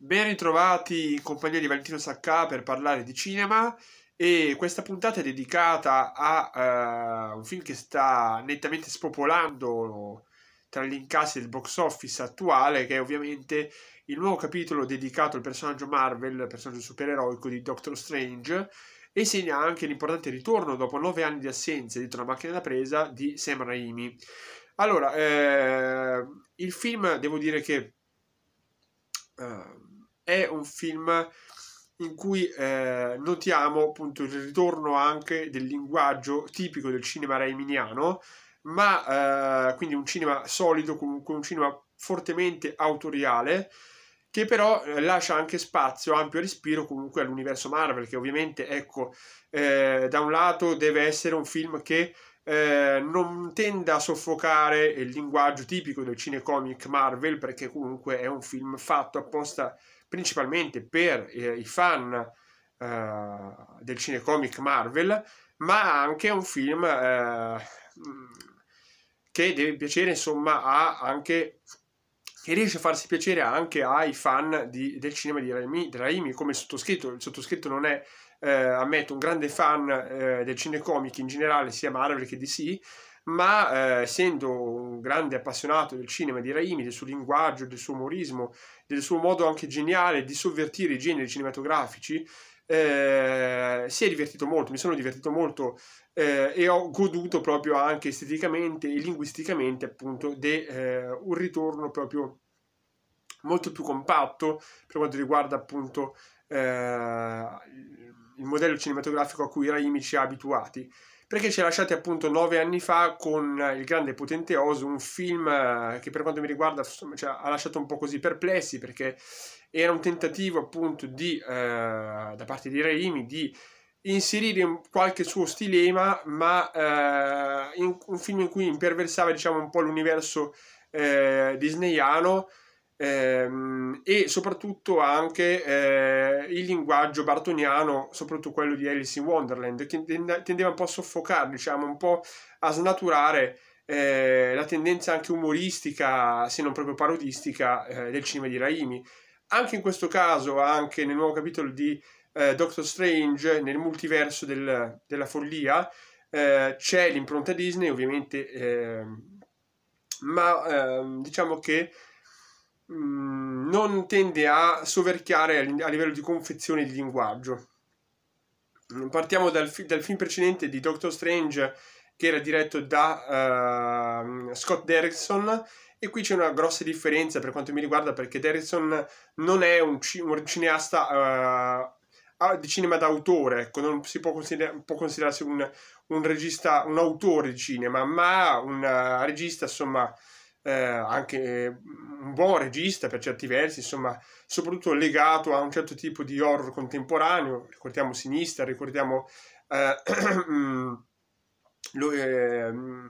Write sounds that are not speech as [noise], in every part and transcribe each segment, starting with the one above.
Ben ritrovati in compagnia di Valentino Sacca per parlare di cinema e questa puntata è dedicata a uh, un film che sta nettamente spopolando tra gli incassi del box office attuale che è ovviamente il nuovo capitolo dedicato al personaggio Marvel, personaggio supereroico di Doctor Strange e segna anche l'importante ritorno dopo nove anni di assenza dietro la macchina da presa di Sam Raimi. Allora, eh, il film devo dire che... Uh, è un film in cui eh, notiamo appunto il ritorno anche del linguaggio tipico del cinema raiminiano, ma eh, quindi un cinema solido, comunque un cinema fortemente autoriale, che però eh, lascia anche spazio, ampio respiro comunque all'universo Marvel, che ovviamente, ecco, eh, da un lato deve essere un film che eh, non tende a soffocare il linguaggio tipico del cinecomic Marvel, perché comunque è un film fatto apposta principalmente per eh, i fan eh, del cinecomic Marvel, ma anche un film eh, mm, che deve piacere insomma a anche che riesce a farsi piacere anche ai fan di, del cinema di Raimi, di Raimi, come il sottoscritto. Il sottoscritto non è, eh, ammetto, un grande fan eh, del cinecomic in generale, sia Marvel che DC, ma eh, essendo un grande appassionato del cinema di Raimi, del suo linguaggio, del suo umorismo, del suo modo anche geniale di sovvertire i generi cinematografici, eh, si è divertito molto, mi sono divertito molto eh, e ho goduto proprio anche esteticamente e linguisticamente appunto di eh, un ritorno proprio molto più compatto per quanto riguarda appunto eh, il modello cinematografico a cui Raimi ci ha abituati perché ci ha lasciati appunto nove anni fa con eh, Il grande potente Oso, un film eh, che per quanto mi riguarda insomma, cioè, ha lasciato un po' così perplessi perché era un tentativo appunto di, eh, da parte di Raimi di inserire qualche suo stilema, ma eh, in, un film in cui imperversava diciamo un po' l'universo eh, disneyano. Ehm, e soprattutto anche eh, il linguaggio bartoniano, soprattutto quello di Alice in Wonderland, che tendeva un po' a soffocare, diciamo, un po' a snaturare eh, la tendenza anche umoristica, se non proprio parodistica, eh, del cinema di Raimi. Anche in questo caso, anche nel nuovo capitolo di eh, Doctor Strange, nel multiverso del, della follia, eh, c'è l'impronta Disney, ovviamente, ehm, ma ehm, diciamo che Mm, non tende a soverchiare a, livello di confezione di linguaggio. Mm, partiamo dal, dal film precedente di Doctor Strange che era diretto da uh, Scott Derrickson e qui c'è una grossa differenza per quanto mi riguarda perché Derrickson non è un, cineasta uh, di cinema d'autore, ecco, non si può, consider- può considerarsi un, un, regista, un autore di cinema, ma un uh, regista insomma eh, anche mm, un buon regista per certi versi, insomma, soprattutto legato a un certo tipo di horror contemporaneo, ricordiamo Sinistra, ricordiamo eh, [clears throat] mm, lo, eh, mm,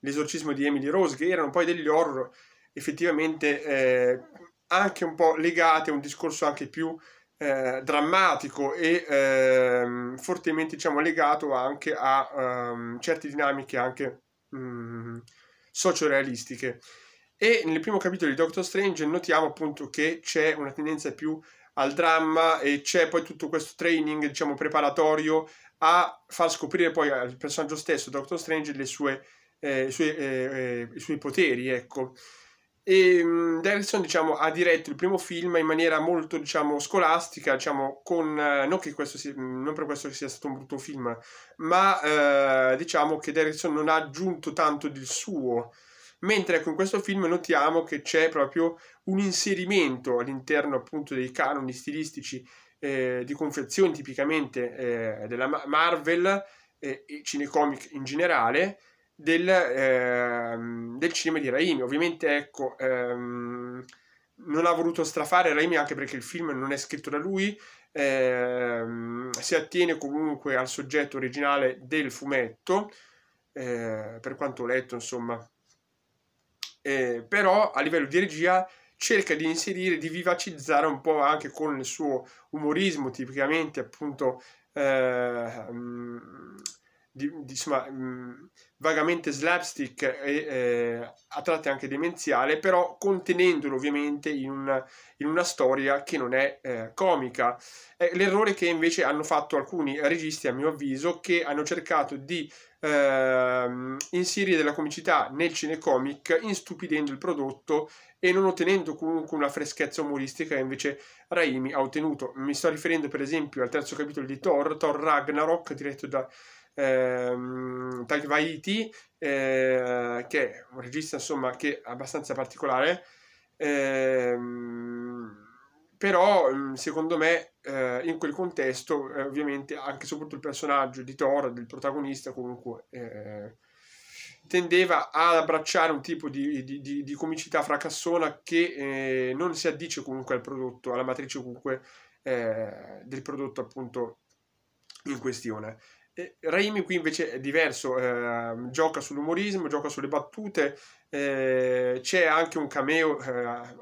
l'esorcismo di Emily Rose, che erano poi degli horror effettivamente eh, anche un po' legati a un discorso anche più eh, drammatico e ehm, fortemente diciamo, legato anche a um, ehm, certe dinamiche anche mh, sociorealistiche. E nel primo capitolo di Doctor Strange notiamo appunto che c'è una tendenza più al dramma e c'è poi tutto questo training, diciamo, preparatorio a far scoprire poi al personaggio stesso, Doctor Strange, le sue, eh, sue, eh, eh, i suoi poteri, ecco. E um, Derrickson, diciamo, ha diretto il primo film in maniera molto, diciamo, scolastica, diciamo, con, eh, non, che questo sia, mm, non per questo sia stato un brutto film, ma eh, diciamo che Derrickson non ha aggiunto tanto del suo, mentre ecco, in questo film notiamo che c'è proprio un inserimento all'interno appunto dei canoni stilistici eh, di confezione tipicamente eh, della Marvel eh, e cinecomic in generale, del, ehm, del cinema di Raimi. Ovviamente, ecco, ehm, non ha voluto strafare Raimi anche perché il film non è scritto da lui, ehm, si attiene comunque al soggetto originale del fumetto, eh, per quanto ho letto, insomma. Eh, però a livello di regia cerca di inserire, di vivacizzare un po' anche con il suo umorismo tipicamente appunto eh, di, di, insomma, mh, vagamente slapstick e eh, a tratti anche demenziale, però contenendolo ovviamente in una, in una storia che non è eh, comica. È eh, l'errore che invece hanno fatto alcuni registi, a mio avviso, che hanno cercato di ehm, inserire della comicità nel cinecomic, instupidendo il prodotto e non ottenendo comunque una freschezza umoristica che invece Raimi ha ottenuto. Mi sto riferendo per esempio al terzo capitolo di Thor, Thor Ragnarok, diretto da ehm, Tagvaiti, eh, che è un regista insomma che è abbastanza particolare, ehm, però mm, secondo me eh, in quel contesto eh, ovviamente anche e soprattutto il personaggio di Thor, del protagonista comunque eh, tendeva ad abbracciare un tipo di, di, di, di comicità fracassona che eh, non si addice comunque al prodotto, alla matrice comunque eh, del prodotto appunto in questione. Raimi qui invece è diverso, eh, gioca sull'umorismo, gioca sulle battute, eh, c'è anche un cameo eh,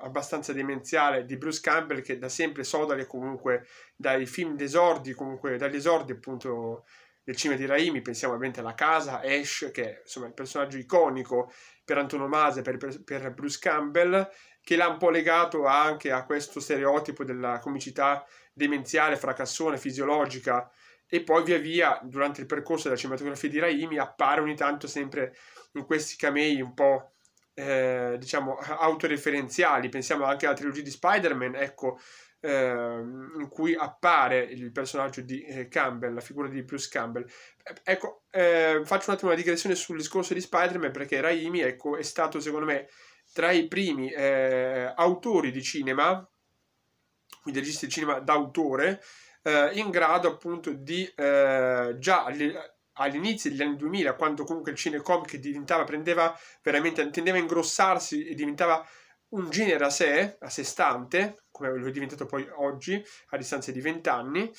abbastanza demenziale di Bruce Campbell che da sempre sodale comunque dai film d'esordi, comunque dagli esordi appunto del cinema di Raimi, pensiamo ovviamente alla casa, Ash che è insomma il personaggio iconico per antonomase per, per Bruce Campbell che l'ha un po' legato anche a questo stereotipo della comicità demenziale, fracassone, fisiologica e poi via via durante il percorso della cinematografia di Raimi appare ogni tanto sempre in questi camei un po' eh, diciamo autoreferenziali pensiamo anche alla trilogia di Spider-Man ecco eh, in cui appare il personaggio di eh, Campbell, la figura di Bruce Campbell. Eh, ecco, ehm, faccio un attimo una digressione sul discorso di Spider-Man perché Raimi ecco, è stato secondo me tra i primi eh, autori di cinema, quindi registi di cinema d'autore, eh, in grado appunto di eh, già all'inizio degli anni 2000, quando comunque il cinecomic diventava, prendeva veramente, tendeva a ingrossarsi e diventava un genere a sé, a sé stante, come lo è diventato poi oggi, a distanza di vent'anni,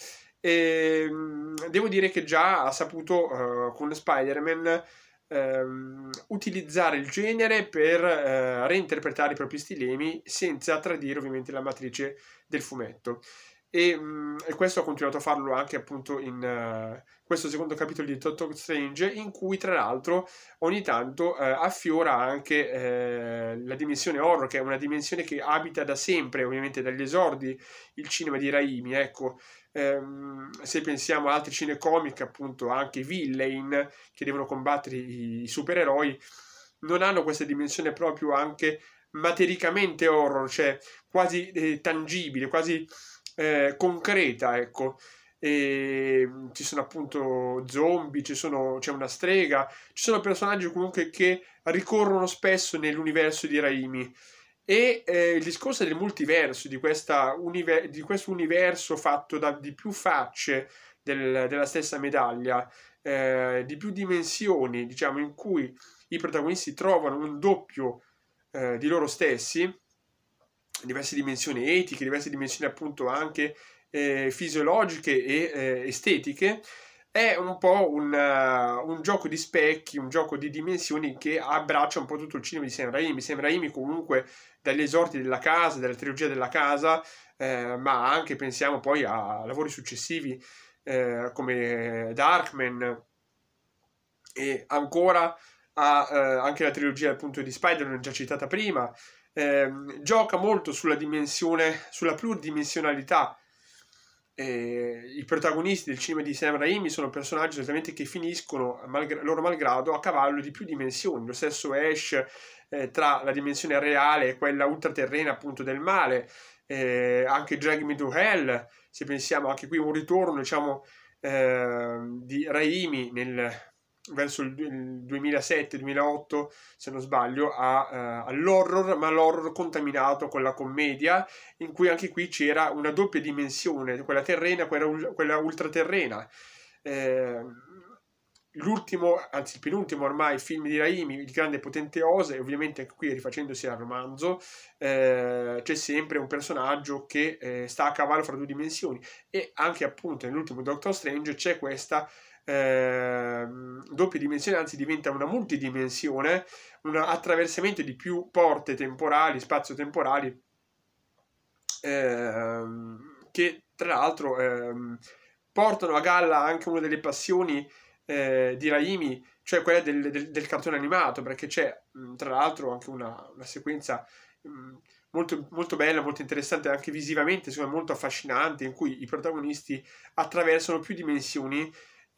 e ehm, devo dire che già ha saputo eh, con Spider-Man ehm, utilizzare il genere per eh, reinterpretare i propri stilemi senza tradire ovviamente la matrice del fumetto. E, mh, mm, e, questo ha continuato a farlo anche appunto in uh, questo secondo capitolo di Doctor Strange in cui tra l'altro ogni tanto uh, affiora anche uh, la dimensione horror che è una dimensione che abita da sempre ovviamente dagli esordi il cinema di Raimi ecco um, se pensiamo ad altri cinecomic appunto anche villain che devono combattere i, i supereroi non hanno questa dimensione proprio anche matericamente horror cioè quasi eh, tangibile quasi eh, concreta, ecco. E mm, ci sono appunto zombie, sono, c'è una strega, ci sono personaggi comunque che ricorrono spesso nell'universo di Raimi. E eh, il discorso del multiverso, di, univer- di questo universo fatto da, di più facce del, della stessa medaglia, eh, di più dimensioni, diciamo, in cui i protagonisti trovano un doppio eh, di loro stessi, diverse dimensioni etiche, diverse dimensioni appunto anche eh, fisiologiche e eh, estetiche, è un po' un, uh, un, gioco di specchi, un gioco di dimensioni che abbraccia un po' tutto il cinema di Sam Raimi. Sam Raimi comunque dagli esorti della casa, della trilogia della casa, eh, ma anche pensiamo poi a lavori successivi eh, come Darkman e ancora a, eh, anche la trilogia appunto di Spider-Man già citata prima, eh, gioca molto sulla dimensione, sulla pluridimensionalità. Eh, I protagonisti del cinema di Sam Raimi sono personaggi solitamente che finiscono, malgra- loro malgrado, a cavallo di più dimensioni. Lo stesso Ash eh, tra la dimensione reale e quella ultraterrena appunto del male, anche Drag Me to Hell, se pensiamo anche qui un ritorno diciamo, ehm, di Raimi nel, verso il 2007-2008, se non sbaglio, a, uh, all'horror, ma l'horror contaminato con la commedia, in cui anche qui c'era una doppia dimensione, quella terrena e quella, quella, ultraterrena. Eh, l'ultimo, anzi il penultimo ormai film di Raimi, Il grande potente Ose, ovviamente qui rifacendosi al romanzo, eh, c'è sempre un personaggio che eh, sta a cavallo fra due dimensioni e anche appunto nell'ultimo Doctor Strange c'è questa Ehm, doppia dimensione, anzi diventa una multidimensione, un attraversamento di più porte temporali, spazio-temporali, eh, che tra l'altro eh, portano a galla anche una delle passioni eh, di Raimi, cioè quella del, del, del, cartone animato, perché c'è mm, tra l'altro anche una, una sequenza... Mh, mm, Molto, molto, bella, molto interessante anche visivamente, secondo me molto affascinante, in cui i protagonisti attraversano più dimensioni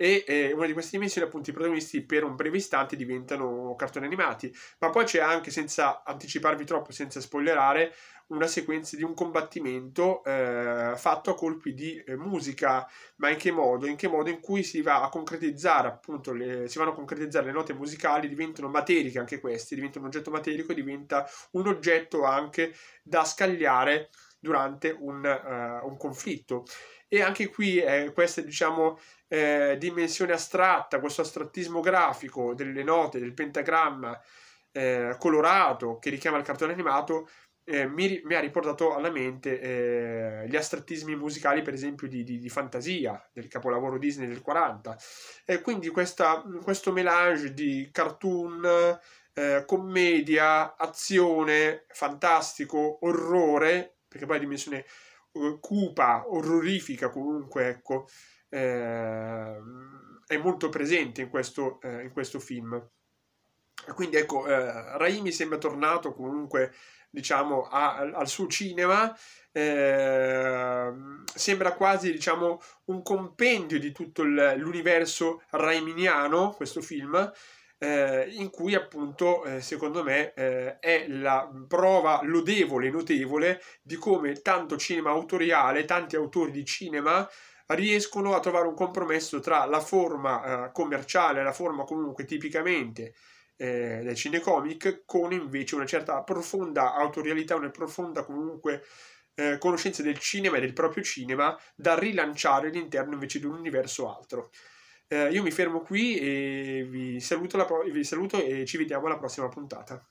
e eh, una di queste dimensioni appunto i protagonisti per un breve istante diventano cartoni animati ma poi c'è anche senza anticiparvi troppo senza spoilerare una sequenza di un combattimento eh, fatto a colpi di eh, musica ma in che modo? in che modo in cui si va a concretizzare appunto le, si vanno a concretizzare le note musicali diventano materiche anche queste diventano un oggetto materico diventa un oggetto anche da scagliare durante un, uh, un conflitto. E anche qui eh, questa diciamo, eh, dimensione astratta, questo astrattismo grafico delle note, del pentagramma eh, colorato che richiama il cartone animato, eh, mi, mi, ha riportato alla mente eh, gli astrattismi musicali, per esempio, di, di, di, Fantasia, del capolavoro Disney del 40. E quindi questa, questo melange di cartoon, eh, commedia, azione, fantastico, orrore perché poi la dimensione eh, cupa, orrorifica comunque, ecco, eh, è molto presente in questo, eh, in questo film. Quindi ecco, eh, Raimi sembra tornato comunque, diciamo, a, al suo cinema, ehm, sembra quasi, diciamo, un compendio di tutto l'universo raiminiano, questo film, eh, in cui appunto eh, secondo me eh, è la prova lodevole, notevole di come tanto cinema autoriale, tanti autori di cinema riescono a trovare un compromesso tra la forma eh, commerciale, la forma comunque tipicamente eh, del cinecomic, con invece una certa profonda autorialità, una profonda comunque eh, conoscenza del cinema e del proprio cinema da rilanciare all'interno invece di un universo altro. Eh, io mi fermo qui e vi saluto, pro- vi saluto e ci vediamo alla prossima puntata.